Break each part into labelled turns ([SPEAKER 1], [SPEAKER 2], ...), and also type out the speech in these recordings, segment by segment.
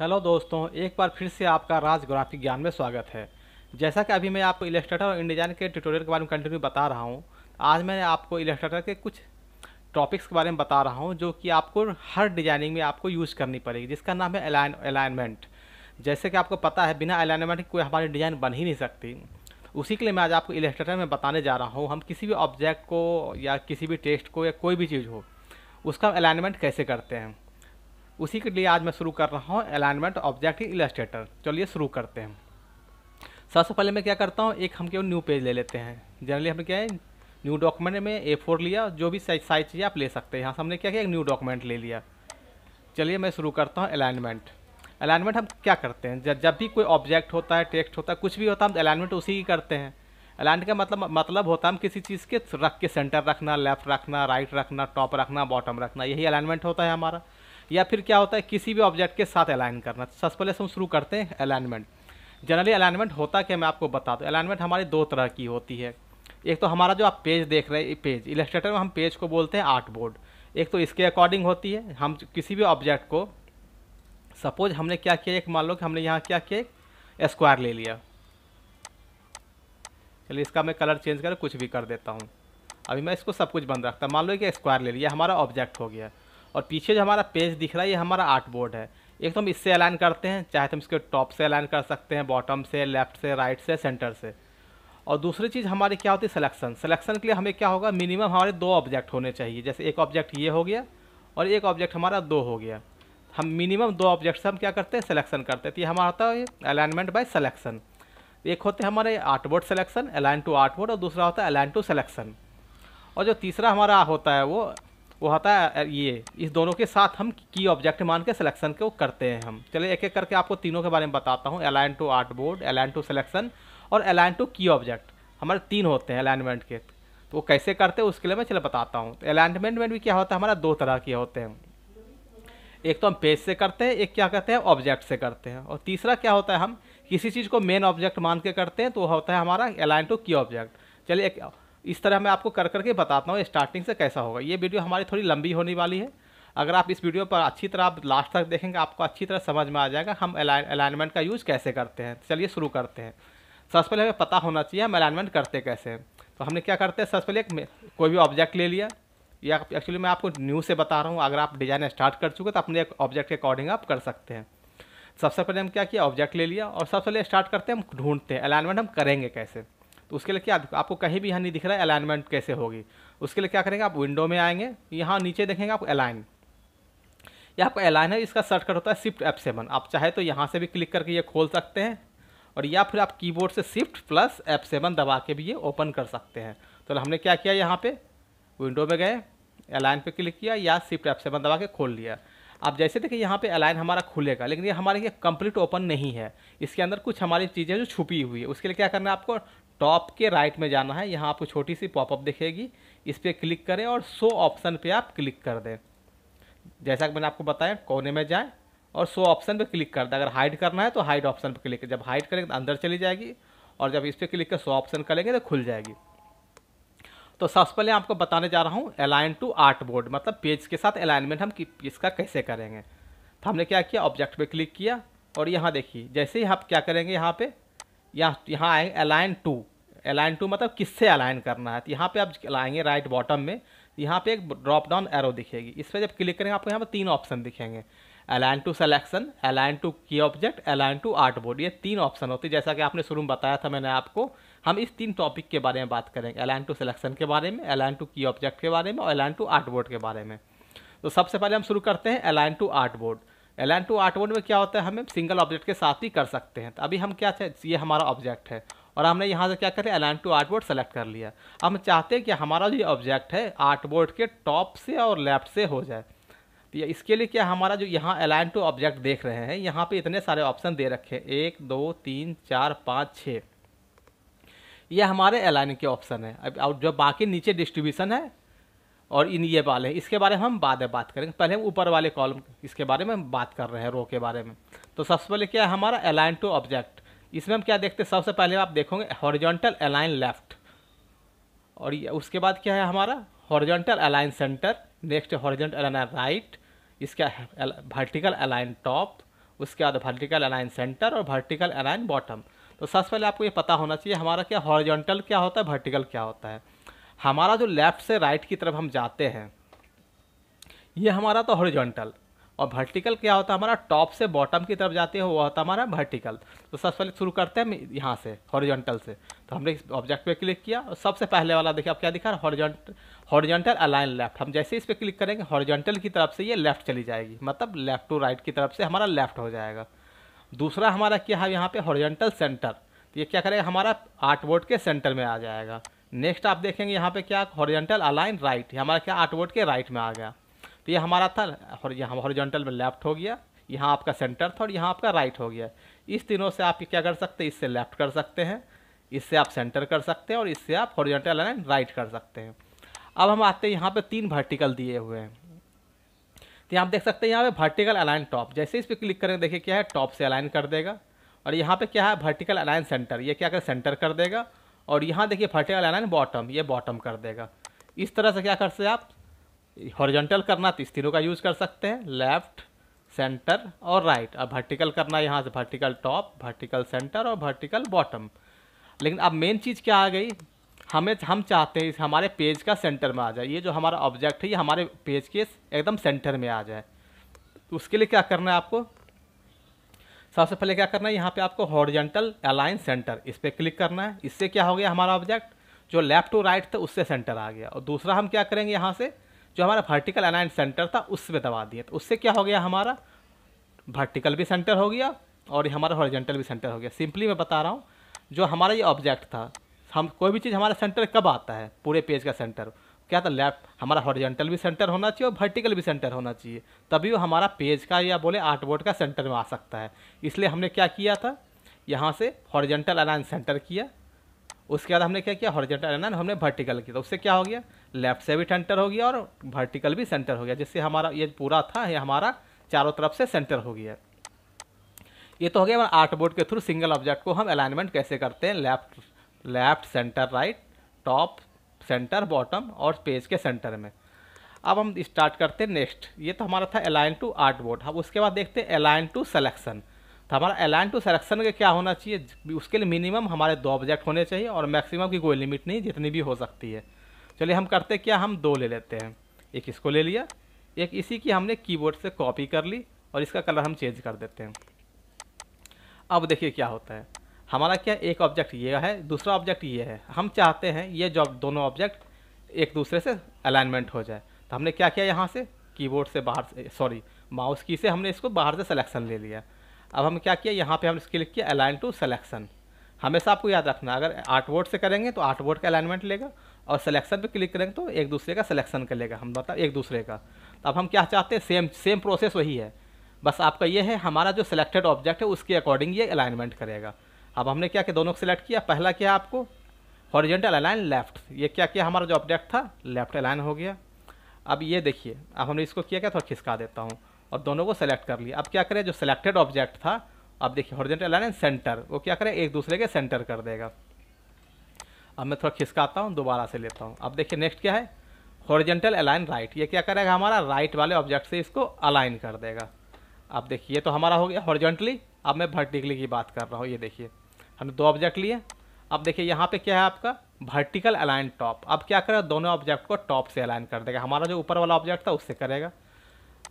[SPEAKER 1] hello दोस्तों एक बार फिर से आपका राज ग्राफिक ज्ञान में स्वागत है जैसा कि अभी मैं आपको इलेक्ट्रेटर और इंडिजाइन के ट्यूटोरियल के बारे में कंटिन्यू बता रहा हूँ आज मैं आपको इलेक्ट्रेटर के कुछ टॉपिक्स के बारे में बता रहा हूँ जो कि आपको हर डिजाइनिंग में आपको यूज़ करनी पड़ेगी जिसका नाम है अलाइन अलाइनमेंट जैसे कि आपको पता है बिना अलाइनमेंट कोई हमारी डिज़ाइन बन ही नहीं सकती उसी के लिए मैं आज आपको इलेक्ट्रेटर में बताने जा रहा हूँ हम किसी भी ऑब्जेक्ट को या किसी भी टेस्ट को या कोई भी चीज़ हो उसका अलाइनमेंट कैसे करते हैं उसी के लिए आज मैं शुरू कर रहा हूँ अलाइनमेंट ऑब्जेक्ट इलास्ट्रेटर चलिए शुरू करते हैं सबसे पहले मैं क्या करता हूँ एक हम क्यों न्यू पेज ले लेते हैं जनरली हमने क्या है न्यू डॉक्यूमेंट में ए फोर लिया जो भी साइज साइज चाहिए आप ले सकते हैं यहाँ से हमने क्या किया एक न्यू डॉक्यूमेंट ले लिया चलिए मैं शुरू करता हूँ अलाइनमेंट अलाइनमेंट हम क्या करते हैं जब भी कोई ऑब्जेक्ट होता है टेक्स्ट होता है कुछ भी होता है हम अलाइनमेंट उसी की करते हैं अलाइनमेंट का मतलब मतलब होता है हम किसी चीज़ के रख के सेंटर रखना लेफ्ट रखना राइट रखना टॉप रखना बॉटम रखना यही अलाइनमेंट होता है हमारा या फिर क्या होता है किसी भी ऑब्जेक्ट के साथ अलाइन करना सबसे पहले हम शुरू करते हैं अलाइनमेंट जनरली अलाइनमेंट होता क्या मैं आपको बता दूँ अलाइनमेंट हमारी दो तरह की होती है एक तो हमारा जो आप पेज देख रहे हैं पेज इलेस्ट्रेटर में हम पेज को बोलते हैं आर्ट बोर्ड एक तो इसके अकॉर्डिंग होती है हम किसी भी ऑब्जेक्ट को सपोज हमने क्या किया एक मान लो कि हमने यहाँ क्या किया स्क्वायर ले लिया चलिए इसका मैं कलर चेंज कर कुछ भी कर देता हूँ अभी मैं इसको सब कुछ बंद रखता मान लो कि स्क्वायर ले लिया हमारा ऑब्जेक्ट हो गया और पीछे जो हमारा पेज दिख रहा है ये हमारा आर्ट बोर्ड है एक तो हम इससे अलाइन करते हैं चाहे तो हम इसके टॉप से अलाइन कर सकते हैं बॉटम से लेफ्ट से राइट से सेंटर से और दूसरी चीज़ हमारी क्या होती है सिलेक्शन सिलेक्शन के लिए हमें क्या होगा मिनिमम हमारे दो ऑब्जेक्ट होने चाहिए जैसे एक ऑब्जेक्ट ये हो गया और एक ऑब्जेक्ट हमारा दो हो गया हम मिनिमम दो ऑब्जेक्ट से हम क्या करते हैं सिलेक्शन करते हैं तो ये हमारा होता है अलाइनमेंट बाय सिलेक्शन एक होते हैं हमारे artboard selection align to artboard और दूसरा होता है अलाइन टू सिलेक्शन और जो तीसरा हमारा होता है वो वो होता है ये इस दोनों के साथ हम की ऑब्जेक्ट मान के सिलेक्शन को करते हैं हम चलिए एक एक करके आपको तीनों के बारे में बताता हूँ align to artboard align to selection और अलाइन टू की ऑब्जेक्ट हमारे तीन होते हैं अलाइनमेंट के तो वो कैसे करते हैं उसके लिए मैं चले बताता हूँ तो अलाइनमेंट में भी क्या होता है हमारा दो तरह के होते हैं एक तो हम पेज से करते हैं एक क्या करते हैं ऑब्जेक्ट से करते हैं और तीसरा क्या होता है हम किसी चीज़ को मेन ऑब्जेक्ट मान के करते हैं तो वो होता है हमारा अलाइन टू की ऑब्जेक्ट चलिए एक इस तरह मैं आपको कर करके बताता हूँ स्टार्टिंग से कैसा होगा ये वीडियो हमारी थोड़ी लंबी होने वाली है अगर आप इस वीडियो पर अच्छी तरह आप लास्ट तक देखेंगे आपको अच्छी तरह समझ में आ जाएगा हम अलाइनमेंट का यूज़ कैसे करते हैं चलिए शुरू करते हैं सबसे पहले हमें पता होना चाहिए हम अलाइनमेंट करते कैसे हैं तो हमने क्या करते हैं सबसे पहले एक कोई भी ऑब्जेक्ट ले लिया या एक्चुअली मैं आपको न्यू से बता रहा हूँ अगर आप डिज़ाइन स्टार्ट कर चुके तो अपने एक ऑब्जेक्ट के अकॉर्डिंग आप कर सकते हैं सबसे पहले हम क्या किया ऑब्जेक्ट ले लिया और सबसे पहले स्टार्ट करते हैं हम ढूंढते हैं अलाइनमेंट हम करेंगे कैसे तो उसके लिए क्या आपको कहीं भी यहाँ नहीं दिख रहा है अलाइनमेंट कैसे होगी उसके लिए क्या करेंगे आप विंडो में आएंगे यहाँ नीचे देखेंगे आप अलाइन यह आपका अलाइन है इसका शर्टकट होता है शिफ्ट एफ सेवन आप चाहे तो यहाँ से भी क्लिक करके ये खोल सकते हैं और या फिर आप कीबोर्ड से शिफ्ट प्लस एफ सेवन दबा के भी ये ओपन कर सकते हैं तो हमने क्या किया यहाँ पे विंडो में गए अलाइन पे क्लिक किया या शिफ्ट एफ सेवन दबा के खोल लिया आप जैसे देखिए यहाँ पे अलाइन हमारा खुलेगा लेकिन ये हमारे ये कंप्लीट ओपन नहीं है इसके अंदर कुछ हमारी चीज़ें जो छुपी हुई है उसके लिए क्या करना है आपको टॉप के राइट में जाना है यहाँ आपको छोटी सी पॉपअप दिखेगी इस पर क्लिक करें और शो ऑप्शन पे आप क्लिक कर दें जैसा कि मैंने आपको बताया कोने में जाएं और शो ऑप्शन पे क्लिक कर दें अगर हाइड करना है तो हाइड ऑप्शन पे क्लिक जब हाइड करेंगे तो अंदर चली जाएगी और जब इस पर क्लिक कर शो ऑप्शन करेंगे तो खुल जाएगी तो सबसे पहले आपको बताने जा रहा हूँ अलाइन टू आर्ट बोर्ड मतलब पेज के साथ अलाइनमेंट हम इसका कैसे करेंगे तो हमने क्या किया ऑब्जेक्ट पर क्लिक किया और यहाँ देखिए जैसे ही आप क्या करेंगे यहाँ पर यह यहाँ आएंगे अलाइन टू अलाइन टू मतलब किससे अलाइन करना है तो यहाँ पे आप लाएंगे राइट बॉटम में यहाँ पे एक ड्रॉप डाउन एरो दिखेगी इस पर जब क्लिक करेंगे आपको यहाँ पर तीन ऑप्शन दिखेंगे align to selection align to key object align to artboard ये तीन ऑप्शन होते हैं जैसा कि आपने शुरू में बताया था मैंने आपको हम इस तीन टॉपिक के बारे में बात करेंगे अलाइन टू सेलेक्शन के बारे में अलाइन टू की ऑब्जेक्ट के बारे में और अलाइन टू आर्ट बोर्ड के बारे में तो सबसे पहले हम शुरू करते हैं अलाइन टू आर्ट बोर्ड एन टू आर्ट मोड में क्या होता है हमें सिंगल ऑब्जेक्ट के साथ ही कर सकते हैं तो अभी हम क्या चाहे ये हमारा ऑब्जेक्ट है और हमने यहाँ से क्या करें एन टू आर्ट बोर्ड सेलेक्ट कर लिया हम चाहते हैं कि हमारा जो ऑब्जेक्ट है आर्ट बोर्ड के टॉप से और लेफ्ट से हो जाए तो इसके लिए क्या हमारा जो यहाँ एन टू ऑब्जेक्ट देख रहे हैं यहाँ पर इतने सारे ऑप्शन दे रखे हैं एक दो तीन चार पाँच छः ये हमारे एलाइन के ऑप्शन है अब और जो बाकी नीचे डिस्ट्रीब्यूशन है और इन ये वाले हैं इसके बारे में हम बाद में बात करेंगे पहले हम ऊपर वाले कॉलम इसके बारे में हम बात कर रहे हैं रो के बारे में तो सबसे पहले क्या है हमारा अलाइन टू ऑब्जेक्ट इसमें हम क्या देखते हैं सबसे पहले आप देखोगे हॉरिजॉन्टल अलाइन लेफ्ट और उसके बाद क्या है हमारा horizontal align center next horizontal align right इसका वर्टिकल अलाइन टॉप उसके बाद वर्टिकल अलाइन सेंटर और वर्टिकल अलाइन बॉटम तो सबसे पहले आपको ये पता होना चाहिए हमारा क्या हॉरिजॉन्टल क्या होता है वर्टिकल क्या होता है हमारा जो लेफ़्ट से राइट की तरफ हम जाते हैं ये हमारा तो हॉरिजॉन्टल और वर्टिकल क्या होता है हमारा टॉप से बॉटम की तरफ जाते हैं वो होता है हमारा वर्टिकल तो सबसे पहले शुरू करते हैं यहाँ से हॉरिजॉन्टल से तो हमने इस ऑब्जेक्ट पे क्लिक किया और सबसे पहले वाला देखिए अब क्या दिखा हॉरिजॉन्टल हॉरिजॉन्टल अलाइन लेफ्ट हम जैसे इस पर क्लिक करेंगे हॉरिजॉन्टल की तरफ से ये लेफ्ट चली जाएगी मतलब लेफ्ट टू राइट की तरफ से हमारा लेफ्ट हो जाएगा दूसरा हमारा क्या है यहाँ पर हॉरिजॉन्टल सेंटर तो ये क्या करेगा हमारा आर्ट बोर्ड के सेंटर में आ जाएगा नेक्स्ट आप देखेंगे यहाँ पे क्या हॉरिजेंटल अलाइन राइट हमारा क्या आर्टवर्ड के राइट में आ गया तो ये हमारा था यहाँ हॉरिजेंटल में लेफ्ट हो गया यहाँ आपका सेंटर था और यहाँ आपका राइट हो गया इस तीनों से आप क्या कर सकते हैं इससे लेफ्ट कर सकते हैं इससे आप सेंटर कर सकते हैं और इससे आप हॉरिजेंटल अलाइन राइट कर सकते हैं अब हम आते हैं यहाँ पर तीन वर्टिकल दिए हुए हैं तो आप देख सकते हैं यहाँ पे वर्टिकल अलाइन टॉप जैसे इस पर क्लिक करेंगे देखिए क्या है टॉप से अलाइन कर देगा और यहाँ पे क्या है वर्टिकल अलाइन सेंटर ये क्या कर सेंटर कर देगा और यहाँ देखिए फटेगा ना बॉटम ये बॉटम कर देगा इस तरह से क्या कर सकते आप हॉरिजेंटल करना तो इस तीनों का यूज़ कर सकते हैं लेफ्ट सेंटर और राइट अब वर्टिकल करना यहाँ से वर्टिकल टॉप वर्टिकल सेंटर और वर्टिकल बॉटम लेकिन अब मेन चीज़ क्या आ गई हमें हम चाहते हैं इस हमारे पेज का सेंटर में आ जाए ये जो हमारा ऑब्जेक्ट है ये हमारे पेज के एकदम सेंटर में आ जाए तो उसके लिए क्या करना है आपको सबसे पहले क्या करना है यहाँ पे आपको हॉरिजेंटल अलाइन सेंटर इस पर क्लिक करना है इससे क्या हो गया हमारा ऑब्जेक्ट जो लेफ्ट टू राइट था उससे सेंटर आ गया और दूसरा हम क्या करेंगे यहाँ से जो हमारा वर्टिकल अलाइन सेंटर था उस पर दबा दिया तो उससे क्या हो गया हमारा वर्टिकल भी सेंटर हो गया और हमारा हॉरिजेंटल भी सेंटर हो गया सिंपली मैं बता रहा हूँ जो हमारा ये ऑब्जेक्ट था हम कोई भी चीज़ हमारा सेंटर कब आता है पूरे पेज का सेंटर क्या था तो लेफ्ट हमारा हॉरिजेंटल भी सेंटर होना चाहिए और वर्टिकल भी सेंटर होना चाहिए तभी वो हमारा पेज का या बोले आर्ट बोर्ड का सेंटर में आ सकता है इसलिए हमने क्या किया था यहाँ से हॉरिजेंटल अलाइन सेंटर किया उसके बाद हमने क्या किया हॉरिजेंटल अलाइन हमने वर्टिकल किया तो उससे क्या हो गया लेफ्ट से भी सेंटर हो गया और वर्टिकल भी सेंटर हो गया जिससे हमारा ये पूरा था ये हमारा चारों तरफ से सेंटर हो गया ये तो हो गया हमारा आर्ट बोर्ड के थ्रू सिंगल ऑब्जेक्ट को हम अलाइनमेंट कैसे करते हैं left left center right top center bottom और पेज के सेंटर में अब हम स्टार्ट करते हैं नेक्स्ट ये तो हमारा था अलाइन टू आर्ट बोर्ड अब उसके बाद देखते हैं अलाइन टू सेलेक्शन तो हमारा अलाइन टू सेलेक्शन का क्या होना चाहिए उसके लिए मिनिमम हमारे दो ऑब्जेक्ट होने चाहिए और मैक्सिमम की कोई लिमिट नहीं जितनी भी हो सकती है चलिए हम करते क्या हम दो ले लेते हैं एक इसको ले लिया एक इसी की हमने कीबोर्ड से कॉपी कर ली और इसका कलर हम चेंज कर देते हैं अब देखिए क्या होता है हमारा क्या एक ऑब्जेक्ट ये है दूसरा ऑब्जेक्ट ये है हम चाहते हैं ये जॉब दोनों ऑब्जेक्ट एक दूसरे से अलाइनमेंट हो जाए तो हमने क्या किया यहाँ से कीबोर्ड से बाहर से सॉरी माउस की से हमने इसको बाहर से सिलेक्शन ले लिया अब हम क्या किया यहाँ पे हमने क्लिक किया अलाइन टू सिलेक्शन हमेशा आपको याद रखना अगर वोड से करेंगे तो आर्टबोर्ड का अलाइनमेंट लेगा और सिलेक्शन पे क्लिक करेंगे तो एक दूसरे का सिलेक्शन कर लेगा हम मतलब एक दूसरे का तो अब हम क्या चाहते हैं सेम सेम प्रोसेस वही है बस आपका ये है हमारा जो सिलेक्टेड ऑब्जेक्ट है उसके अकॉर्डिंग ये अलाइनमेंट करेगा अब हमने क्या किया दोनों को सिलेक्ट किया पहला क्या आपको हॉरिजेंटल अलाइन लेफ्ट ये क्या किया हमारा जो ऑब्जेक्ट था लेफ्ट अलाइन हो गया अब ये देखिए अब हमने इसको किया क्या थोड़ा खिसका देता हूँ और दोनों को सेलेक्ट कर लिया अब क्या करें जो सिलेक्टेड ऑब्जेक्ट था अब देखिए हॉरिजेंटल अलाइन सेंटर वो क्या करें एक दूसरे के सेंटर कर देगा अब मैं थोड़ा खिसकाता हूँ दोबारा से लेता हूँ अब देखिए नेक्स्ट क्या है हॉरिजेंटल अलाइन राइट ये क्या करेगा हमारा राइट वाले ऑब्जेक्ट से इसको अलाइन कर देगा अब देखिए तो हमारा हो गया हॉरिजेंटली अब मैं वर्टिकली की बात कर रहा हूँ ये देखिए हमने दो ऑब्जेक्ट लिए अब देखिए यहाँ पे क्या है आपका वर्टिकल अलाइन टॉप अब क्या करेगा दोनों ऑब्जेक्ट को टॉप से अलाइन कर देगा हमारा जो ऊपर वाला ऑब्जेक्ट था उससे करेगा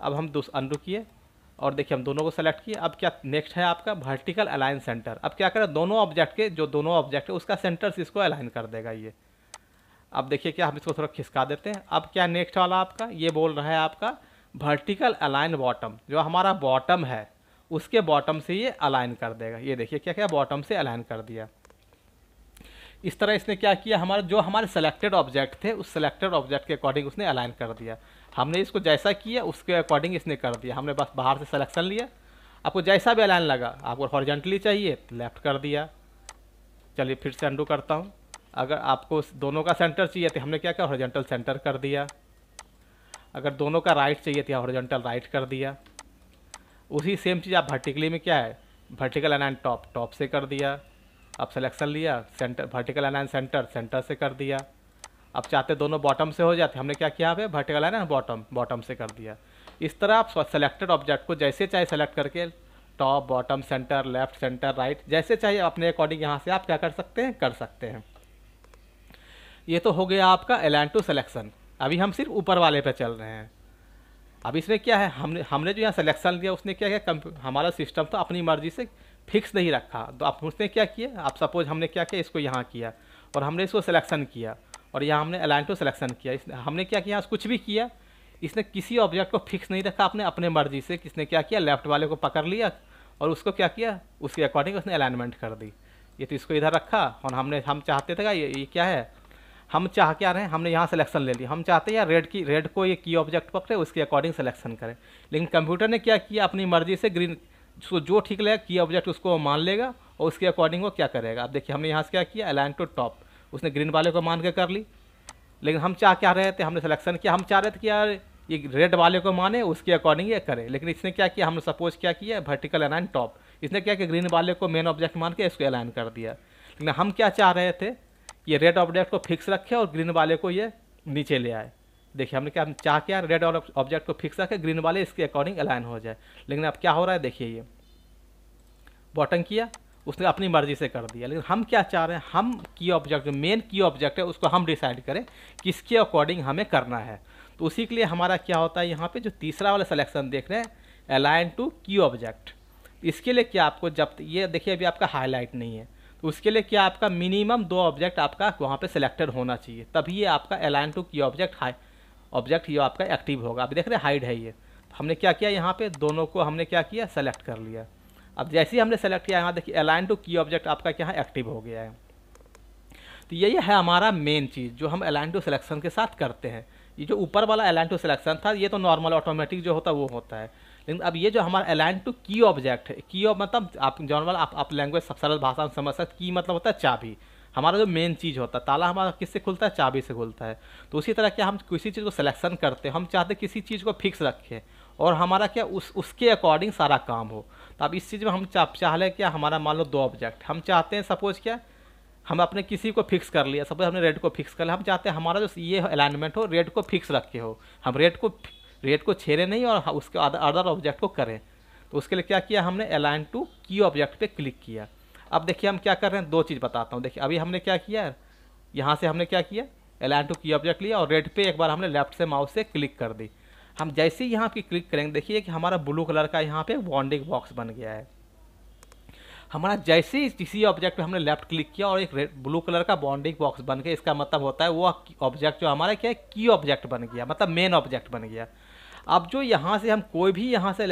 [SPEAKER 1] अब हम अन रुकीये और देखिए हम दोनों को सेलेक्ट किए अब क्या नेक्स्ट है आपका वर्टिकल अलाइन सेंटर अब क्या करें दोनों ऑब्जेक्ट के जो दोनों ऑब्जेक्ट है उसका सेंटर से इसको अलाइन कर देगा ये अब देखिए क्या हम इसको थोड़ा खिसका देते हैं अब क्या नेक्स्ट वाला आपका ये बोल रहा है आपका वर्टिकल अलाइन बॉटम जो हमारा बॉटम है उसके बॉटम से ये अलाइन कर देगा ये देखिए क्या क्या बॉटम से अलाइन कर दिया इस तरह इसने क्या किया हमारा जो हमारे सेलेक्टेड ऑब्जेक्ट थे उस सेलेक्टेड ऑब्जेक्ट के अकॉर्डिंग उसने अलाइन कर दिया हमने इसको जैसा किया उसके अकॉर्डिंग इसने कर दिया हमने बस बाहर से सिलेक्शन लिया आपको जैसा भी अलाइन लगा आपको हॉर्जेंटली चाहिए तो लेफ़्ट कर दिया चलिए फिर से अंडू करता हूँ अगर आपको दोनों का सेंटर चाहिए तो हमने क्या किया हॉर्जेंटल सेंटर कर दिया अगर दोनों का राइट चाहिए तो हॉर्जेंटल राइट कर दिया उसी सेम चीज़ आप वर्टिकली में क्या है वर्टिकल एन टॉप टॉप से कर दिया अब सिलेक्शन लिया सेंटर वर्टिकल एन सेंटर सेंटर से कर दिया अब चाहते दोनों बॉटम से हो जाते हमने क्या किया है वर्टिकल एन बॉटम बॉटम से कर दिया इस तरह आप सेलेक्टेड ऑब्जेक्ट को जैसे चाहे सेलेक्ट करके top bottom center left center right जैसे चाहिए अपने अकॉर्डिंग यहाँ से आप क्या कर सकते हैं कर सकते हैं ये तो हो गया आपका एलान टू सेलेक्शन अभी हम सिर्फ ऊपर वाले पे चल रहे हैं अब इसमें क्या है हमने हमने जो यहाँ सिलेक्शन लिया उसने क्या किया हमारा सिस्टम तो अपनी मर्जी से फिक्स नहीं रखा तो आप उसने क्या किया आप सपोज हमने क्या किया इसको यहाँ किया और हमने इसको सिलेक्शन किया और यहाँ हमने अलाइन टू सिलेक्शन किया इसने हमने क्या किया कुछ भी किया इसने किसी ऑब्जेक्ट को फिक्स नहीं रखा अपने अपने मर्जी से किसने क्या किया लेफ्ट वाले को पकड़ लिया और उसको क्या किया उसके अकॉर्डिंग उसने अलाइनमेंट कर दी ये तो इसको इधर रखा और हमने हम चाहते थे ये, ये क्या है हम चाह क्या रहे हैं हमने यहाँ सिलेक्शन ले लिया हम चाहते हैं यार रेड की रेड को ये की ऑब्जेक्ट पकड़े उसके अकॉर्डिंग सिलेक्शन करें लेकिन कंप्यूटर ने क्या किया अपनी मर्जी से ग्रीन जो जो ठीक लगेगा की ऑब्जेक्ट उसको मान लेगा और उसके अकॉर्डिंग वो क्या करेगा अब देखिए हमने यहाँ से क्या किया अलाइन टू टॉप उसने ग्रीन वाले को मान के कर ली लेकिन हम चाह क्या रहे थे हमने सिलेक्शन किया हम चाह रहे थे कि यार ये रेड वाले को माने उसके अकॉर्डिंग ये करे लेकिन इसने क्या किया हमने सपोज क्या किया वर्टिकल अलाइन टॉप इसने क्या किया ग्रीन वाले को मेन ऑब्जेक्ट मान के इसको अलाइन कर दिया लेकिन हम क्या चाह रहे थे ये रेड ऑब्जेक्ट को फिक्स रखे और ग्रीन वाले को ये नीचे ले आए देखिए हमने क्या हम चाह क्या रेड ऑब्जेक्ट को फिक्स रखे ग्रीन वाले इसके अकॉर्डिंग अलाइन हो जाए लेकिन अब क्या हो रहा है देखिए ये बॉटन किया उसने अपनी मर्जी से कर दिया लेकिन हम क्या चाह रहे हैं हम की ऑब्जेक्ट जो मेन की ऑब्जेक्ट है उसको हम डिसाइड करें किसके अकॉर्डिंग हमें करना है तो उसी के लिए हमारा क्या होता है यहाँ पे जो तीसरा वाला सिलेक्शन देख रहे हैं अलाइन टू की ऑब्जेक्ट इसके लिए क्या आपको जब ये देखिए अभी आपका हाईलाइट नहीं है उसके लिए क्या आपका मिनिमम दो ऑब्जेक्ट आपका वहाँ पे सिलेक्टेड होना चाहिए तभी ये आपका अलाइन टू की ऑब्जेक्ट हाई ऑब्जेक्ट ये आपका एक्टिव होगा अब देख रहे हाइड है ये हमने क्या किया यहाँ पे दोनों को हमने क्या किया सेलेक्ट कर लिया अब जैसे ही हमने सेलेक्ट किया यहाँ देखिए अलाइन टू की ऑब्जेक्ट आपका क्या एक्टिव हो गया है तो यही है हमारा मेन चीज़ जो हम अलाइन टू सिलेक्शन के साथ करते हैं ये जो ऊपर वाला अलाइन टू सिलेक्शन था ये तो नॉर्मल ऑटोमेटिक जो होता है वो होता है लेकिन अब ये जो हमारा अलाइन टू की ऑब्जेक्ट है की ऑब मतलब आप जॉर्नल आप, आप लैंग्वेज सब सरल भाषा में समझ सकते की मतलब होता है चाबी हमारा जो मेन चीज़ होता है ताला हमारा किससे खुलता है चाबी से खुलता है तो उसी तरह क्या हम किसी चीज़ को सिलेक्शन करते हैं हम चाहते हैं किसी चीज़ को फिक्स रखें और हमारा क्या उस उसके अकॉर्डिंग सारा काम हो तो अब इस चीज़ में हम चाह चाह लें क्या हमारा मान लो दो ऑब्जेक्ट हम चाहते हैं सपोज़ क्या हम अपने किसी को फिक्स कर लिया सपोज हमने रेड को फिक्स कर लिया हम चाहते हैं हमारा जो ये अलाइनमेंट हो रेड को फिक्स रखे हो हम रेड को रेड को छेड़े नहीं और हाँ, उसके अदर ऑब्जेक्ट को करें तो उसके लिए क्या किया हमने अलाइन टू की ऑब्जेक्ट पे क्लिक किया अब देखिए हम क्या कर रहे हैं दो चीज़ बताता हूँ देखिए अभी हमने क्या किया यहाँ से हमने क्या किया अलाइन टू की ऑब्जेक्ट लिया और रेड पे एक बार हमने लेफ्ट से माउस से क्लिक कर दी हम जैसे ही यहाँ की क्लिक करेंगे देखिए कि हमारा ब्लू कलर का यहाँ पे बॉन्डिंग बॉक्स बन गया है हमारा जैसे ही किसी ऑब्जेक्ट पे हमने लेफ्ट क्लिक किया और एक रेड ब्लू कलर का बॉन्डिंग बॉक्स बन गया इसका मतलब होता है वो ऑब्जेक्ट जो हमारा क्या है की ऑब्जेक्ट बन गया मतलब मेन ऑब्जेक्ट बन गया अब जो यहाँ से हम कोई भी यहाँ से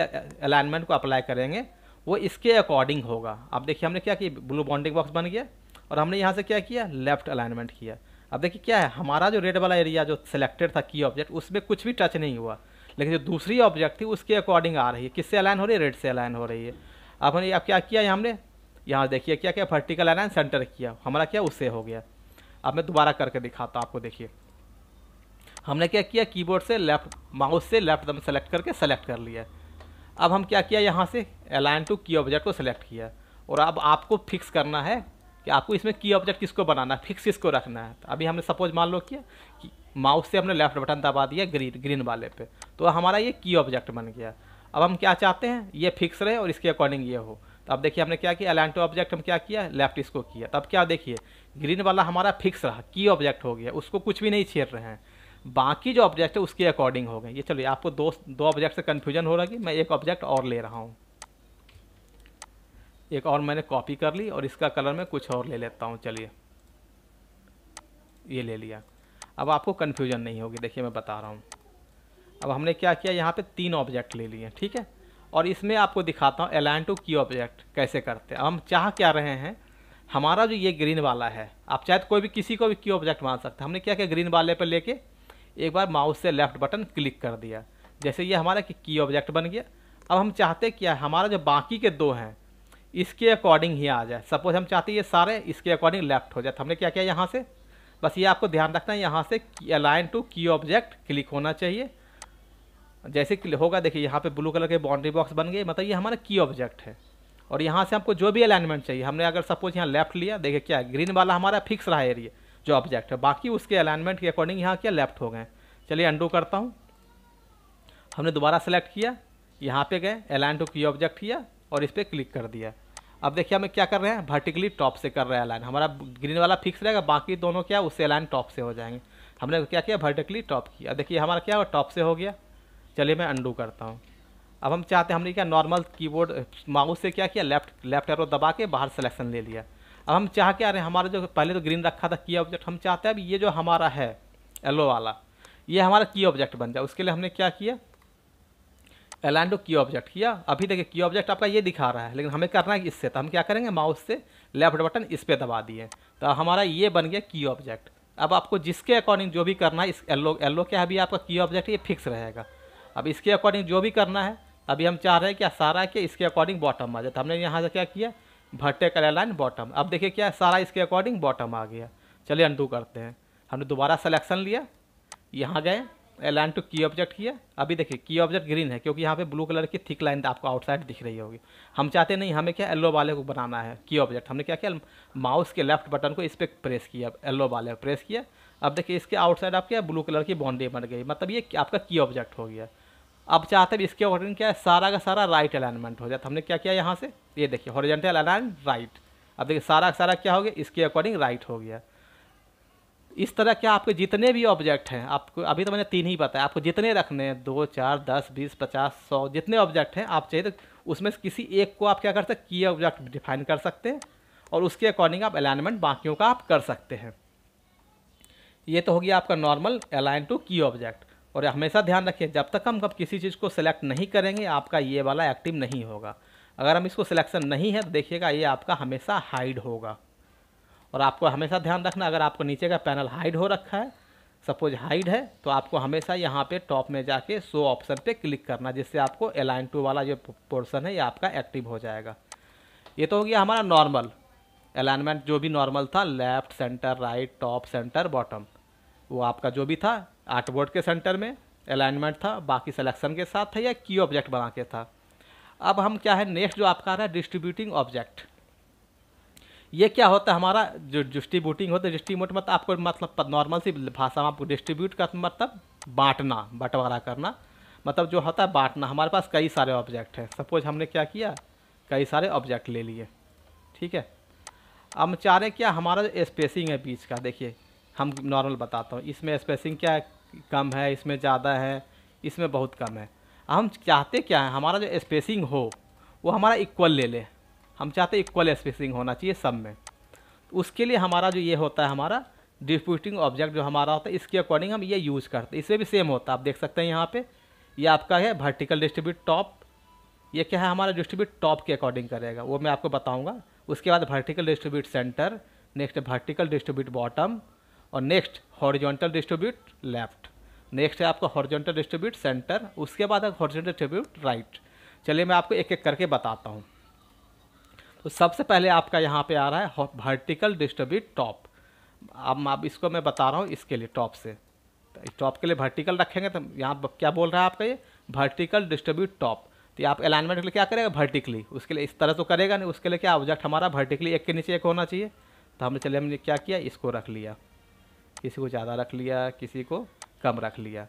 [SPEAKER 1] अलाइनमेंट को अप्लाई करेंगे वो इसके अकॉर्डिंग होगा अब देखिए हमने क्या किया ब्लू बाउंडिंग बॉक्स बन गया और हमने यहाँ से क्या किया लेफ्ट अलाइनमेंट किया अब देखिए क्या है हमारा जो रेड वाला एरिया जो सिलेक्टेड था की ऑब्जेक्ट उसमें कुछ भी टच नहीं हुआ लेकिन जो दूसरी ऑब्जेक्ट थी उसके अकॉर्डिंग आ रही है किससे अलाइन हो रही है रेड से अलाइन हो रही है अब हमने अब क्या किया हमने यहाँ देखिए क्या क्या वर्टिकल अलाइन सेंटर किया हमारा क्या उससे हो गया अब मैं दोबारा करके दिखाता हूँ आपको देखिए हमने क्या किया कीबोर्ड से लेफ्ट माउस से लेफ्ट दम सेलेक्ट करके सेलेक्ट कर लिया अब हम क्या किया यहाँ से अलाइन टू की ऑब्जेक्ट को सेलेक्ट किया और अब आपको फिक्स करना है कि आपको इसमें की ऑब्जेक्ट किसको बनाना है फिक्स किसको रखना है तो अभी हमने सपोज मान लो किया कि माउस से हमने लेफ्ट बटन दबा दिया ग्रीन ग्रीन वाले पे तो हमारा ये की ऑब्जेक्ट बन गया अब हम क्या चाहते हैं ये फिक्स रहे और इसके अकॉर्डिंग ये हो तो अब देखिए हमने क्या किया टू ऑब्जेक्ट हम क्या किया लेफ्ट इसको किया तब क्या देखिए ग्रीन वाला हमारा फिक्स रहा की ऑब्जेक्ट हो गया उसको कुछ भी नहीं छेड़ रहे हैं बाकी जो ऑब्जेक्ट है उसके अकॉर्डिंग हो गए ये चलो आपको दो दो ऑब्जेक्ट से कन्फ्यूजन हो रहा कि मैं एक ऑब्जेक्ट और ले रहा हूँ एक और मैंने कॉपी कर ली और इसका कलर मैं कुछ और ले लेता हूँ चलिए ये ले लिया अब आपको कन्फ्यूजन नहीं होगी देखिए मैं बता रहा हूँ अब हमने क्या किया यहाँ पर तीन ऑब्जेक्ट ले लिए ठीक है और इसमें आपको दिखाता हूँ एलाइन टू की ऑब्जेक्ट कैसे करते हैं अब हम चाह क्या रहे हैं हमारा जो ये ग्रीन वाला है आप चाहे तो कोई भी किसी को भी की ऑब्जेक्ट मान सकते हैं हमने क्या किया ग्रीन वाले पर लेके एक बार माउस से लेफ्ट बटन क्लिक कर दिया जैसे ये हमारा की ऑब्जेक्ट बन गया अब हम चाहते क्या है हमारा जो बाकी के दो हैं इसके अकॉर्डिंग ही आ जाए सपोज हम चाहते ये सारे इसके अकॉर्डिंग लेफ्ट हो जाए तो हमने क्या किया यहाँ से बस ये आपको ध्यान रखना है यहाँ से align to key object click होना चाहिए जैसे होगा देखिए यहाँ पे ब्लू कलर के बाउंड्री बॉक्स बन गए मतलब ये हमारा की ऑब्जेक्ट है और यहाँ से हमको जो भी अलाइनमेंट चाहिए हमने अगर सपोज यहाँ लेफ्ट लिया देखिए क्या ग्रीन वाला हमारा फिक्स रहा एरिया जो ऑब्जेक्ट है बाकी उसके अलाइनमेंट के अकॉर्डिंग यहाँ क्या लेफ्ट हो गए चलिए अंडू करता हूँ हमने दोबारा सेलेक्ट किया यहाँ पे गए अलाइन टू की ऑब्जेक्ट किया और इस पर क्लिक कर दिया अब देखिए हमें क्या कर रहे हैं वर्टिकली टॉप से कर रहे हैं अलाइन हमारा ग्रीन वाला फिक्स रहेगा बाकी दोनों क्या उससे अलाइन टॉप से हो जाएंगे हमने क्या किया वर्टिकली टॉप किया देखिए हमारा क्या टॉप से हो गया चलिए मैं अंडू करता हूँ अब हम चाहते हैं हमने क्या नॉर्मल कीबोर्ड माउस से क्या किया लेफ्ट लेफ्ट एरो दबा के बाहर सिलेक्शन ले लिया अब हम चाह के आ रहे हैं हमारा जो पहले तो ग्रीन रखा था की ऑब्जेक्ट हम चाहते हैं अब ये जो हमारा है येलो वाला ये हमारा की ऑब्जेक्ट बन जाए उसके लिए हमने क्या किया एलान टू की ऑब्जेक्ट किया अभी देखिए की ऑब्जेक्ट आपका ये दिखा रहा है लेकिन हमें करना है इससे तो हम क्या करेंगे माउस से लेफ्ट बटन इस पर दबा दिए तो हमारा ये बन गया की ऑब्जेक्ट अब आपको जिसके अकॉर्डिंग जो भी करना है इस एलो एलो के अभी आपका की ऑब्जेक्ट ये फिक्स रहेगा अब इसके अकॉर्डिंग जो भी करना है अभी हम चाह रहे हैं कि सारा के कि इसके अकॉर्डिंग बॉटम आ जाए तो हमने यहाँ से क्या किया भट्टे का लाइन बॉटम अब देखिए क्या सारा इसके अकॉर्डिंग बॉटम आ गया चलिए अंडू करते हैं हमने दोबारा सलेक्शन लिया यहाँ गए एलाइन टू की ऑब्जेक्ट किया अभी देखिए की ऑब्जेक्ट ग्रीन है क्योंकि यहाँ पे ब्लू कलर की थिक लाइन आपको आउटसाइड दिख रही होगी हम चाहते नहीं हमें क्या येलो वाले को बनाना है की ऑब्जेक्ट हमने क्या किया माउस के लेफ्ट बटन को इस पर प्रेस किया येलो वाले प्रेस किया अब देखिए इसके आउटसाइड आपके ब्लू कलर की बाउंड्री बन गई मतलब ये आपका की ऑब्जेक्ट हो गया अब चाहते हैं इसके अकॉर्डिंग क्या है सारा का सारा राइट अलाइनमेंट हो जाए तो हमने क्या किया यहाँ से ये देखिए हॉरिजेंटल अलाइन राइट अब देखिए सारा का सारा क्या हो गया इसके अकॉर्डिंग राइट हो गया इस तरह क्या आपके जितने भी ऑब्जेक्ट हैं आपको अभी तो मैंने तीन ही बताया आपको जितने रखने हैं दो चार दस बीस पचास सौ जितने ऑब्जेक्ट हैं आप चाहिए तो उसमें से किसी एक को आप क्या कर सकते की ऑब्जेक्ट डिफाइन कर सकते हैं और उसके अकॉर्डिंग आप अलाइनमेंट बाकियों का आप कर सकते हैं ये तो हो गया आपका normal align to key object और हमेशा ध्यान रखिए जब तक हम कब किसी चीज़ को सिलेक्ट नहीं करेंगे आपका ये वाला एक्टिव नहीं होगा अगर हम इसको सिलेक्शन नहीं है तो देखिएगा ये आपका हमेशा हाइड होगा और आपको हमेशा ध्यान रखना अगर आपको नीचे का पैनल हाइड हो रखा है सपोज हाइड है तो आपको हमेशा यहाँ पे टॉप में जाके शो ऑप्शन पे क्लिक करना जिससे आपको एलाइन टू वाला जो पोर्सन है ये आपका एक्टिव हो जाएगा ये तो हो गया हमारा नॉर्मल अलाइनमेंट जो भी नॉर्मल था left center right top center bottom वो आपका जो भी था आर्टबोर्ड के सेंटर में अलाइनमेंट था बाकी सिलेक्शन के साथ था या की ऑब्जेक्ट बना के था अब हम क्या है नेक्स्ट जो आपका आ रहा है डिस्ट्रीब्यूटिंग ऑब्जेक्ट ये क्या होता है हमारा जो डिस्ट्रीब्यूटिंग होता है डिस्ट्रीब्यूट मतलब आपको मतलब नॉर्मल सी भाषा में आपको डिस्ट्रीब्यूट का मतलब बांटना बंटवारा करना मतलब जो होता है बांटना हमारे पास कई सारे ऑब्जेक्ट हैं सपोज हमने क्या किया कई सारे ऑब्जेक्ट ले लिए ठीक है हम चाह रहे क्या हमारा स्पेसिंग है बीच का देखिए हम नॉर्मल बताता हूँ इसमें स्पेसिंग क्या है कम है इसमें ज़्यादा है इसमें बहुत कम है हम चाहते क्या है हमारा जो स्पेसिंग हो वो हमारा इक्वल ले ले हम चाहते इक्वल स्पेसिंग होना चाहिए सब में उसके लिए हमारा जो ये होता है हमारा डिस्प्यूटिंग ऑब्जेक्ट जो हमारा होता है इसके अकॉर्डिंग हम ये यूज़ करते हैं इसमें भी सेम होता है आप देख सकते हैं यहाँ पे ये आपका है वर्टिकल डिस्ट्रीब्यूट टॉप ये क्या है हमारा डिस्ट्रीब्यूट टॉप के अकॉर्डिंग करेगा वो मैं आपको बताऊँगा उसके बाद vertical distribute center next vertical distribute bottom और next horizontal distribute left next है आपका हॉरिजॉन्टल डिस्ट्रीब्यूट सेंटर उसके बाद है हॉरिजॉन्टल डिस्ट्रीब्यूट राइट चलिए मैं आपको एक एक करके बताता हूँ तो सबसे पहले आपका यहाँ पे आ रहा है वर्टिकल डिस्ट्रीब्यूट टॉप अब आप इसको मैं बता रहा हूँ इसके लिए टॉप से टॉप तो के लिए वर्टिकल रखेंगे तो यहाँ क्या बोल रहा है आपका ये वर्टिकल डिस्ट्रीब्यूट टॉप तो आप अलाइनमेंट के लिए क्या करेगा वर्टिकली उसके लिए इस तरह तो करेगा नहीं उसके लिए क्या ऑब्जेक्ट हमारा वर्टिकली एक के नीचे एक होना चाहिए तो हमने चलिए हमने क्या किया इसको रख लिया किसी को ज़्यादा रख लिया किसी को कम रख लिया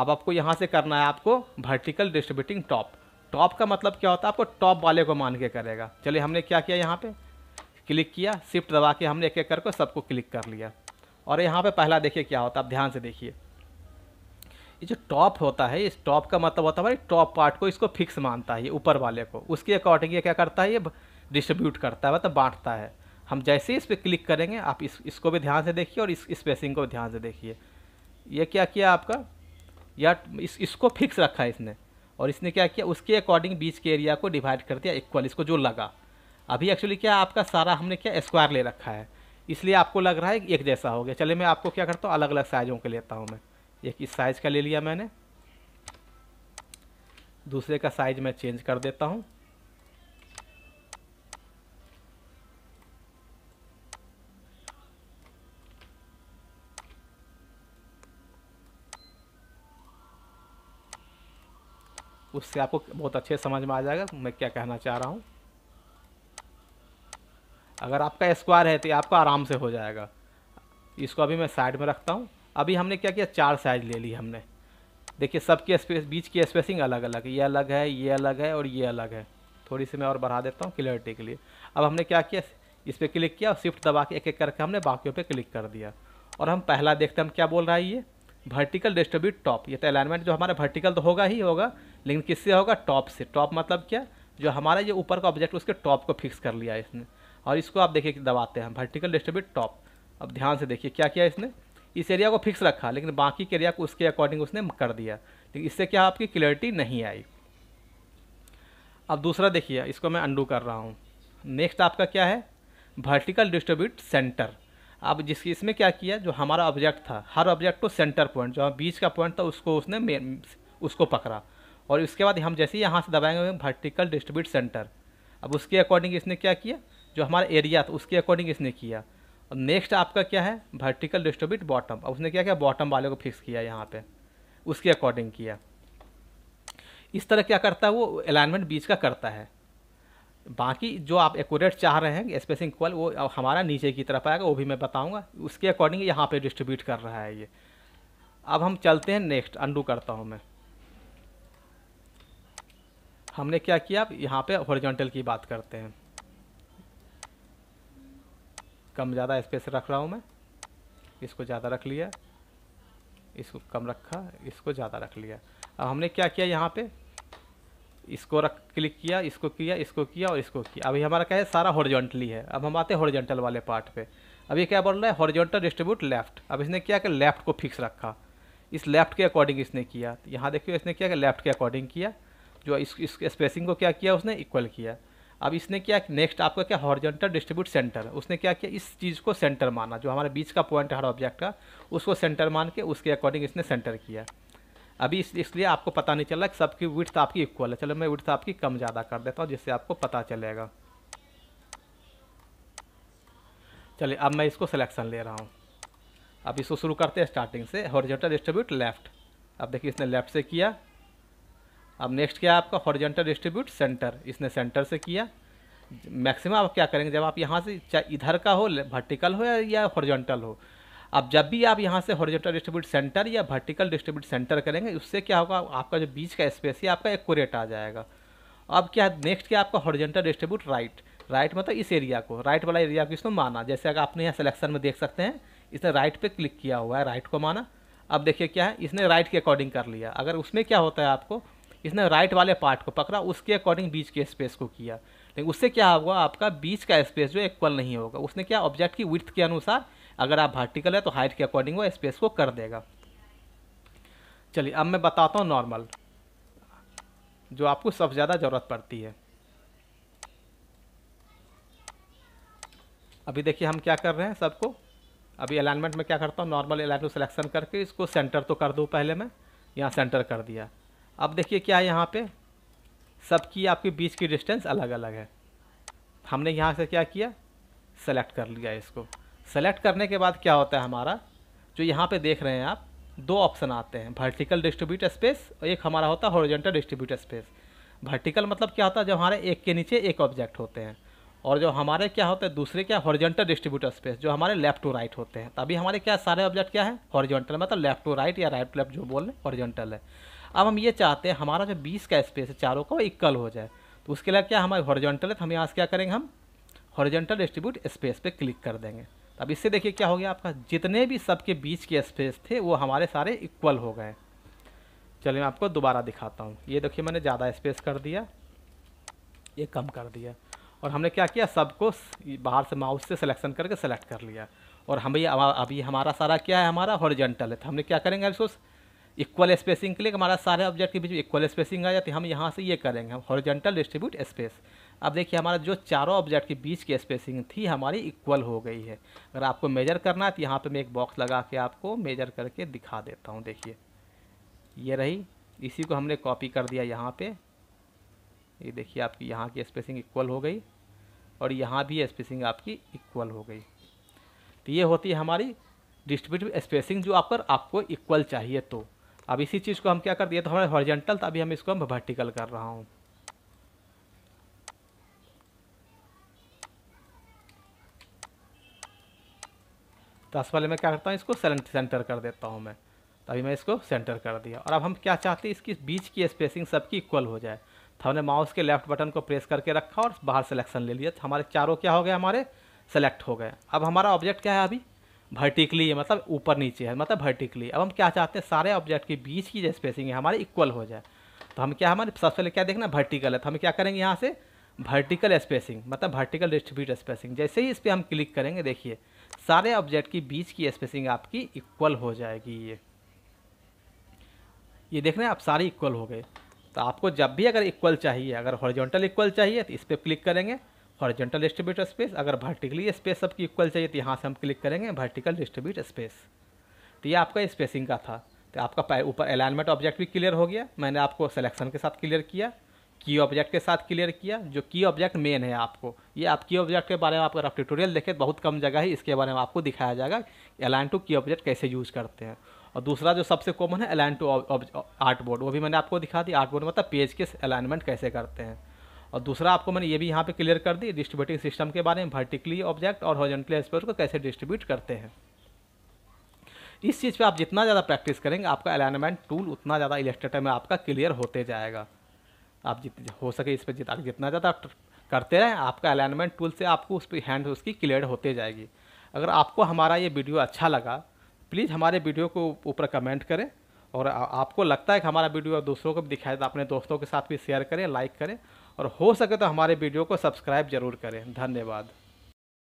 [SPEAKER 1] अब आपको यहाँ से करना है आपको वर्टिकल डिस्ट्रीब्यूटिंग टॉप टॉप का मतलब क्या होता है आपको टॉप वाले को मान के करेगा चलिए हमने क्या किया यहाँ पे क्लिक किया शिफ्ट दबा के हमने एक एक करके सबको क्लिक कर लिया और यहाँ पे पहला देखिए क्या होता है आप ध्यान से देखिए ये जो टॉप होता है इस टॉप का मतलब होता है भाई टॉप पार्ट को इसको फिक्स मानता है ऊपर वाले को उसके अकॉर्डिंग ये क्या करता है ये डिस्ट्रीब्यूट करता है मतलब बांटता है हम जैसे इस पर क्लिक करेंगे आप इस इसको भी ध्यान से देखिए और इस स्पेसिंग को भी ध्यान से देखिए ये क्या किया आपका या इस इसको फिक्स रखा है इसने और इसने क्या किया उसके अकॉर्डिंग बीच के एरिया को डिवाइड कर दिया इक्वल इसको जो लगा अभी एक्चुअली क्या आपका सारा हमने क्या स्क्वायर ले रखा है इसलिए आपको लग रहा है एक जैसा हो गया चले मैं आपको क्या करता हूँ अलग अलग साइज़ों के लेता हूँ मैं एक इस साइज़ का ले लिया मैंने दूसरे का साइज़ मैं चेंज कर देता हूँ उससे आपको बहुत अच्छे समझ में आ जाएगा मैं क्या कहना चाह रहा हूँ अगर आपका स्क्वायर है तो आपका आराम से हो जाएगा इसको अभी मैं साइड में रखता हूँ अभी हमने क्या किया चार साइज ले ली हमने देखिए सबके स्पेस बीच की स्पेसिंग अलग अलग ये अलग है ये अलग है और ये अलग है थोड़ी सी मैं और बढ़ा देता हूँ क्लियरिटी के लिए अब हमने क्या किया इस पर क्लिक किया और शिफ्ट दबा के एक एक करके हमने बाकियों पर क्लिक कर दिया और हम पहला देखते हैं हम क्या बोल रहा है ये वर्टिकल डिस्ट्रीब्यूट टॉप ये तो अलाइनमेंट जो हमारा वर्टिकल तो होगा ही होगा लेकिन किससे होगा टॉप से टॉप मतलब क्या जो हमारा ये ऊपर का ऑब्जेक्ट उसके टॉप को फिक्स कर लिया है इसने और इसको आप देखिए दबाते हैं वर्टिकल डिस्ट्रीब्यूट टॉप अब ध्यान से देखिए क्या किया इसने इस एरिया को फिक्स रखा लेकिन बाकी के एरिया को उसके अकॉर्डिंग उसने कर दिया लेकिन इससे क्या आपकी क्लियरिटी नहीं आई अब दूसरा देखिए इसको मैं अंडू कर रहा हूँ नेक्स्ट आपका क्या है वर्टिकल डिस्ट्रीब्यूट सेंटर अब जिस इसमें क्या किया जो हमारा ऑब्जेक्ट था हर ऑब्जेक्ट को सेंटर पॉइंट जो बीच का पॉइंट था उसको उसने उसको पकड़ा और इसके बाद हम जैसे ही यहाँ से दबाएंगे वर्टिकल डिस्ट्रीब्यूट सेंटर अब उसके अकॉर्डिंग इसने क्या किया जो हमारा एरिया था उसके अकॉर्डिंग इसने किया और नेक्स्ट आपका क्या है वर्टिकल डिस्ट्रीब्यूट बॉटम अब उसने क्या किया बॉटम वाले को फिक्स किया यहाँ पर उसके अकॉर्डिंग किया इस तरह क्या करता है वो अलाइनमेंट बीच का करता है बाकी जो आप एक्यूरेट चाह रहे हैं स्पेसिंग कॉल वो हमारा नीचे की तरफ आएगा वो भी मैं बताऊंगा उसके अकॉर्डिंग यहाँ पे डिस्ट्रीब्यूट कर रहा है ये अब हम चलते हैं नेक्स्ट अंडू करता हूँ मैं हमने क्या किया अब यहाँ पे हॉरिजॉन्टल की बात करते हैं कम ज़्यादा स्पेस रख रहा हूँ मैं इसको ज़्यादा रख लिया इसको कम रखा इसको ज़्यादा रख लिया अब हमने क्या किया यहाँ पे इसको रख क्लिक किया इसको किया इसको किया और इसको किया अभी हमारा क्या है सारा हॉरिजॉन्टली है अब हम आते हैं हॉरिजॉन्टल वाले पार्ट पे अब ये क्या बोल रहा है हॉरिजॉन्टल डिस्ट्रीब्यूट लेफ्ट अब इसने क्या कि लेफ्ट को फिक्स रखा इस लेफ्ट के अकॉर्डिंग इसने किया यहाँ देखिए इसने क्या कि लेफ्ट के अकॉर्डिंग किया जो इस, इस स्पेसिंग को क्या किया उसने इक्वल किया अब इसने क्या नेक्स्ट आपका क्या हॉर्जेंटल डिस्ट्रीब्यूट सेंटर उसने क्या किया इस चीज़ को सेंटर माना जो हमारे बीच का पॉइंट है हर ऑब्जेक्ट का उसको सेंटर मान के उसके अकॉर्डिंग इसने सेंटर किया अभी इस, इसलिए आपको पता नहीं चला कि सबकी विथ आपकी इक्वल है चलो मैं विथ आपकी कम ज़्यादा कर देता हूँ जिससे आपको पता चलेगा चलिए अब मैं इसको सिलेक्शन ले रहा हूँ अब इसको शुरू करते हैं स्टार्टिंग से हॉर्जेंटल डिस्ट्रीब्यूट लेफ्ट अब देखिए इसने लेफ्ट से किया अब नेक्स्ट क्या है आपका हॉरिजेंटल डिस्ट्रीब्यूट सेंटर इसने सेंटर से किया मैक्सिमम आप क्या करेंगे जब आप यहाँ से चाहे इधर का हो वर्टिकल हो या हॉरिजेंटल हो अब जब भी आप यहाँ से हॉरिजेंटल डिस्ट्रीब्यूट सेंटर या वर्टिकल डिस्ट्रीब्यूट सेंटर करेंगे उससे क्या होगा आपका जो बीच का स्पेस है आपका एक्यूरेट आ जाएगा अब क्या नेक्स्ट क्या आपका हॉरिजेंटल डिस्ट्रीब्यूट राइट राइट मतलब इस एरिया को राइट वाला एरिया को इसको माना जैसे अगर आपने यहाँ सिलेक्शन में देख सकते हैं इसने राइट पे क्लिक किया हुआ है राइट को माना अब देखिए क्या है इसने राइट के अकॉर्डिंग कर लिया अगर उसमें क्या होता है आपको इसने राइट वाले पार्ट को पकड़ा उसके अकॉर्डिंग बीच के स्पेस को किया लेकिन उससे क्या होगा आपका बीच का स्पेस जो इक्वल नहीं होगा उसने क्या ऑब्जेक्ट की विथ के अनुसार अगर आप वर्टिकल है तो हाइट के अकॉर्डिंग वो स्पेस को कर देगा चलिए अब मैं बताता हूँ नॉर्मल जो आपको सबसे ज़्यादा ज़रूरत पड़ती है अभी देखिए हम क्या कर रहे हैं सबको अभी अलाइनमेंट में क्या करता हूँ नॉर्मल अलाइनमेंट सिलेक्शन करके इसको सेंटर तो कर दूँ पहले मैं यहाँ सेंटर कर दिया अब देखिए क्या है यहाँ पे सबकी आपके बीच की डिस्टेंस अलग अलग है हमने यहाँ से क्या किया सेलेक्ट कर लिया इसको सेलेक्ट करने के बाद क्या होता है हमारा जो यहाँ पे देख रहे हैं आप दो ऑप्शन आते हैं वर्टिकल डिस्ट्रीब्यूट स्पेस और एक हमारा होता है हॉरिजेंटल डिस्ट्रीब्यूट स्पेस वर्टिकल मतलब क्या होता है जो हमारे एक के नीचे एक ऑब्जेक्ट होते हैं और जो हमारे क्या होते हैं दूसरे क्या हॉरिजेंटल डिस्ट्रीब्यूट स्पेस जो हमारे लेफ्ट टू राइट होते हैं तभी हमारे क्या सारे ऑब्जेक्ट क्या है हॉरिजेंटल मतलब लेफ्ट टू राइट या राइट टू लेफ्ट जो बोल रहे हैं हॉरिजेंटल है अब हम ये चाहते हैं हमारा जो बीस का स्पेस है चारों का इक्वल हो जाए तो उसके लिए क्या हमारे हॉरिजॉन्टल है तो हम यहाँ से क्या करेंगे हम हॉरिजॉन्टल डिस्ट्रीब्यूट स्पेस पे क्लिक कर देंगे अब इससे देखिए क्या हो गया आपका जितने भी सबके बीच के स्पेस थे वो हमारे सारे इक्वल हो गए चलिए मैं आपको दोबारा दिखाता हूँ ये देखिए मैंने ज़्यादा स्पेस कर दिया ये कम कर दिया और हमने क्या किया सबको बाहर से माउस से सिलेक्शन करके सेलेक्ट कर लिया और हमें अभी हमारा सारा क्या है हमारा हॉरिजेंटल है तो हमने क्या करेंगे सोच इक्वल स्पेसिंग के लिए हमारा सारे ऑब्जेक्ट के बीच में इक्वल स्पेसिंग आ जाती है हम यहाँ से ये करेंगे हम हॉरिजेंटल डिस्ट्रीब्यूट स्पेस अब देखिए हमारा जो चारों ऑब्जेक्ट के बीच की स्पेसिंग थी हमारी इक्वल हो गई है अगर आपको मेजर करना है तो यहाँ पर मैं एक बॉक्स लगा के आपको मेजर करके दिखा देता हूँ देखिए ये रही इसी को हमने कॉपी कर दिया यहाँ पर ये देखिए आपकी यहाँ की स्पेसिंग इक्वल हो गई और यहाँ भी स्पेसिंग आपकी इक्वल हो गई तो ये होती है हमारी डिस्ट्रीब्यूटिव स्पेसिंग जो आप पर आपको इक्वल चाहिए तो अब इसी चीज़ को हम क्या कर दिया तो हमारा हॉरिजेंटल था अभी हम इसको हम वर्टिकल कर रहा हूँ दस तो वाले में क्या करता हूँ इसको सेंटर कर देता हूँ मैं तो अभी मैं इसको सेंटर कर दिया और अब हम क्या चाहते हैं इसकी बीच की स्पेसिंग सबकी इक्वल हो जाए तो हमने माउस के लेफ्ट बटन को प्रेस करके रखा और बाहर सेलेक्शन ले लिया तो हमारे चारों क्या हो गए हमारे सेलेक्ट हो गए अब हमारा ऑब्जेक्ट क्या है अभी वर्टिकली मतलब ऊपर नीचे है मतलब वर्टिकली अब हम क्या चाहते हैं सारे ऑब्जेक्ट के बीच की जो स्पेसिंग है हमारे इक्वल हो जाए तो हम क्या हमारे सबसे पहले क्या देखना वर्टिकल है तो हम क्या करेंगे यहाँ से वर्टिकल स्पेसिंग मतलब वर्टिकल डिस्ट्रीब्यूट स्पेसिंग जैसे ही इस पर हम क्लिक करेंगे देखिए सारे ऑब्जेक्ट के बीच की स्पेसिंग आपकी इक्वल हो जाएगी ये ये देख रहे हैं आप सारे इक्वल हो गए तो आपको जब भी अगर इक्वल चाहिए अगर हॉरिजॉन्टल इक्वल चाहिए तो इस पर क्लिक करेंगे हॉरिजेंटल डिस्ट्रीब्यूट स्पेस अगर वर्टिकली स्पेस सबकी इक्वल चाहिए तो यहाँ से हम क्लिक करेंगे वर्टिकल डिस्ट्रीब्यूट स्पेस तो ये आपका स्पेसिंग का था तो आपका ऊपर अलाइनमेंट ऑब्जेक्ट भी क्लियर हो गया मैंने आपको सिलेक्शन के साथ क्लियर किया की ऑब्जेक्ट के साथ क्लियर किया जो की ऑब्जेक्ट मेन है आपको ये आप की ऑब्जेक्ट के बारे में अगर आप ट्यूटोरियल देखें बहुत कम जगह है इसके बारे में आपको दिखाया जाएगा अलाइन टू की ऑब्जेक्ट कैसे यूज़ करते हैं और दूसरा जो सबसे कॉमन है अलाइन टू आर्ट बोर्ड वो भी मैंने आपको दिखा दी आर्ट बोर्ड मतलब पेज के अलाइनमेंट कैसे करते हैं और दूसरा आपको मैंने ये भी यहाँ पे क्लियर कर दी डिस्ट्रीब्यूटिंग सिस्टम के बारे में वर्टिकली ऑब्जेक्ट और हॉजेंटली स्पेस को कैसे डिस्ट्रीब्यूट करते हैं इस चीज़ पे आप जितना ज़्यादा प्रैक्टिस करेंगे आपका अलाइनमेंट टूल उतना ज़्यादा इलेक्ट्रेटर में आपका क्लियर होते जाएगा आप जित हो सके इस पर जित, जितना ज़्यादा करते रहें आपका अलाइनमेंट टूल से आपको उस पर हैंड उसकी क्लियर होते जाएगी अगर आपको हमारा ये वीडियो अच्छा लगा प्लीज़ हमारे वीडियो को ऊपर कमेंट करें और आपको लगता है कि हमारा वीडियो दूसरों को भी दिखाए तो अपने दोस्तों के साथ भी शेयर करें लाइक करें और हो सके तो हमारे वीडियो को सब्सक्राइब जरूर करें धन्यवाद